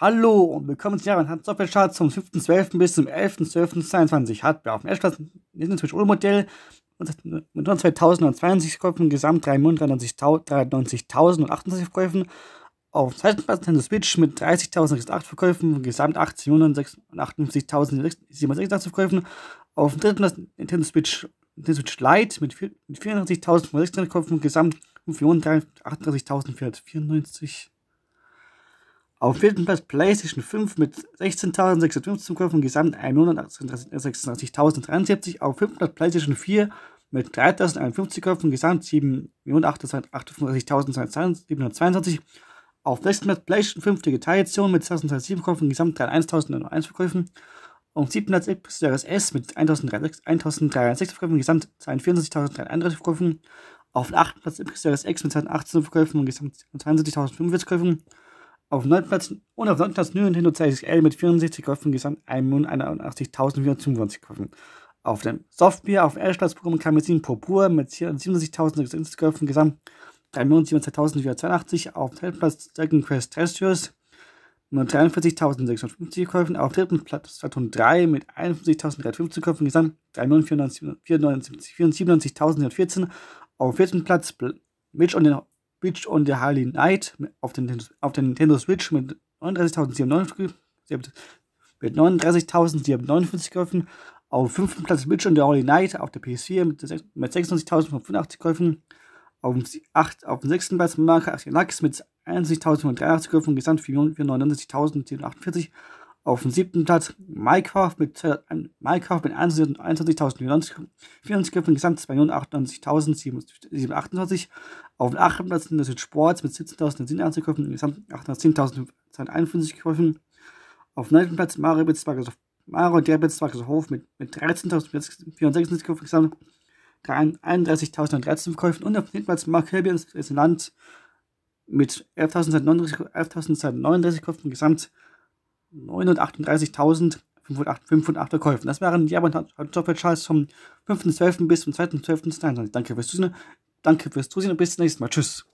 Hallo und willkommen zu Jahren Hans Doppelchart zum 5.12. bis zum 11.12.22 hat wir auf dem ersten Platz Nintendo Switch OLED-Modell mit 2022 Verkäufen, gesamt 393.098 Verkäufen. Auf dem zweiten Platz Nintendo Switch mit 30.008 Verkäufen, gesamt 8.158.786 Verkäufen. Auf dem dritten Platz Nintendo Switch, Nintendo Switch Lite mit, mit 94.016 Käufen, gesamt 438.494 auf vierten Platz PlayStation 5 mit 16.615 Käufen, gesamt 186.073. Auf fünften Platz PlayStation 4 mit 3.051 Käufen, gesamt 7.858.722. Auf sechsten Platz PlayStation 5 Digital Edition mit 2.007 Käufen, gesamt 31.001 Verkäufen. Auf siebten Platz Xbox Series S mit 1.360 Verkäufen, gesamt 42.033 Verkäufen. Auf achten Platz Xbox Series X mit 218 Verkäufen und gesamt 72.045 Verkäufen. Auf neunten Platz und auf neunten Platz Nürnberg und Israel mit 64 Köpfen, gesamt 1.081.425 Köpfen. Auf dem Software, auf dem Platz Programm Kamezin Medizin Purpur mit 77.066 Köpfen, gesamt 3.027.482. Auf dem dritten Platz Dragon Quest Tertius mit 43.650 Köpfen. auf dritten Platz Saturn 3 mit 51.350 Köpfen gesamt, 3.494.014, auf vierten Platz Mitch und den Witch on the Holy Night auf dem, auf dem Nintendo Switch mit 39.759 mit 39.759 Käufen. Auf fünften Platz Witch und the Harley Knight auf der PS4 mit, mit 96.085 Käufen. Auf dem, 8, auf dem sechsten Platz Marker Axionax mit 61.083 Käufen, gesamt 499.048 auf dem siebten Platz Minecraft mit, äh, Minecraft mit 21.094 Köpfen, gesamt 298.728. Auf dem achten Platz sind Sports mit 17.087 Köpfen, gesamt 810.251 Köpfen. Auf dem neunten Platz Mario mit Mario und Derbitz Hof mit, mit 13.466 Köpfen, gesamt 31.013 Verkäufen. Und auf dem zehnten Platz Mark Helbians Land mit 11.039 11 Köpfen, gesamt 938.508 Käufen. Das waren die Doppelcharts vom 5.12. bis zum 2.12.22. Danke fürs Zusehen. Danke fürs Zusehen und bis zum nächsten Mal. Tschüss.